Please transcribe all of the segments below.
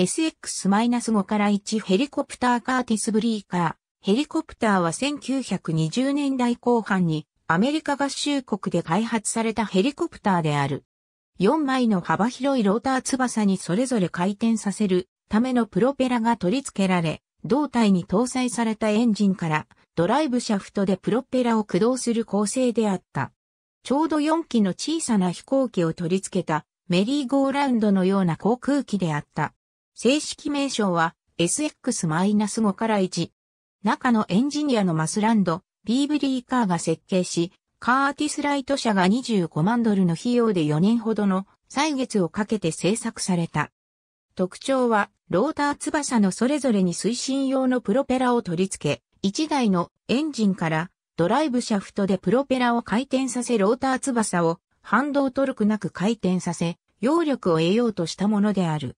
SX-5 から1ヘリコプターカーティス・ブリーカー。ヘリコプターは1920年代後半にアメリカ合衆国で開発されたヘリコプターである。4枚の幅広いローター翼にそれぞれ回転させるためのプロペラが取り付けられ、胴体に搭載されたエンジンからドライブシャフトでプロペラを駆動する構成であった。ちょうど4機の小さな飛行機を取り付けたメリーゴーラウンドのような航空機であった。正式名称は SX-5 から1。中のエンジニアのマスランド、ビーブリーカーが設計し、カーティスライト社が25万ドルの費用で4年ほどの歳月をかけて製作された。特徴は、ローター翼のそれぞれに推進用のプロペラを取り付け、1台のエンジンからドライブシャフトでプロペラを回転させローター翼を反動トルクなく回転させ、揚力を得ようとしたものである。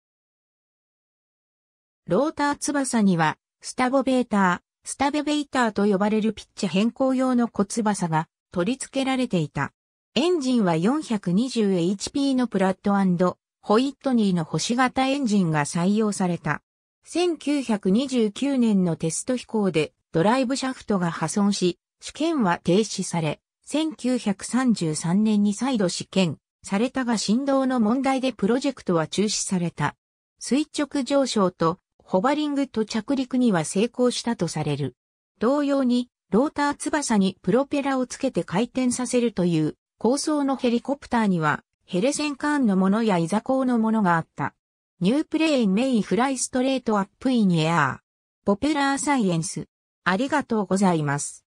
ローター翼には、スタボベーター、スタベベーターと呼ばれるピッチ変更用の小翼が取り付けられていた。エンジンは 420HP のプラットホイットニーの星型エンジンが採用された。1929年のテスト飛行でドライブシャフトが破損し、試験は停止され、1933年に再度試験されたが振動の問題でプロジェクトは中止された。垂直上昇とホバリングと着陸には成功したとされる。同様に、ローター翼にプロペラをつけて回転させるという構想のヘリコプターには、ヘレセンカーンのものやイザコーのものがあった。ニュープレインメイフライストレートアップインエアー。ポペラーサイエンス。ありがとうございます。